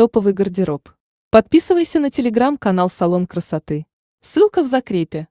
Топовый гардероб. Подписывайся на телеграм-канал «Салон красоты». Ссылка в закрепе.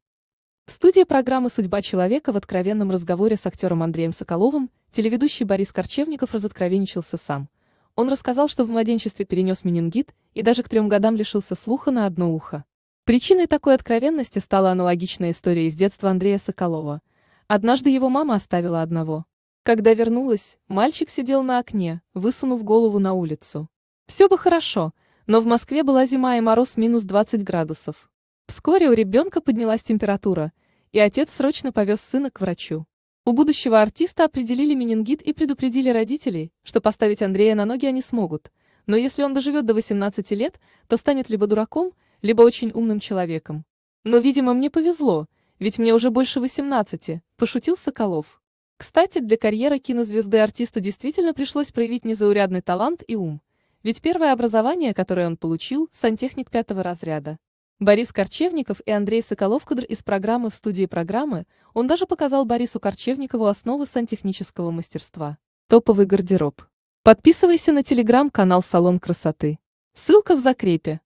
В студии программы «Судьба человека» в откровенном разговоре с актером Андреем Соколовым телеведущий Борис Корчевников разоткровенничался сам. Он рассказал, что в младенчестве перенес менингит и даже к трем годам лишился слуха на одно ухо. Причиной такой откровенности стала аналогичная история из детства Андрея Соколова. Однажды его мама оставила одного. Когда вернулась, мальчик сидел на окне, высунув голову на улицу. Все бы хорошо, но в Москве была зима и мороз минус 20 градусов. Вскоре у ребенка поднялась температура, и отец срочно повез сына к врачу. У будущего артиста определили менингит и предупредили родителей, что поставить Андрея на ноги они смогут. Но если он доживет до 18 лет, то станет либо дураком, либо очень умным человеком. Но, видимо, мне повезло, ведь мне уже больше 18, пошутил Соколов. Кстати, для карьеры кинозвезды артисту действительно пришлось проявить незаурядный талант и ум. Ведь первое образование, которое он получил, сантехник пятого разряда. Борис Корчевников и Андрей Соколов-Кадр из программы «В студии программы» он даже показал Борису Корчевникову основы сантехнического мастерства. Топовый гардероб. Подписывайся на телеграм-канал «Салон красоты». Ссылка в закрепе.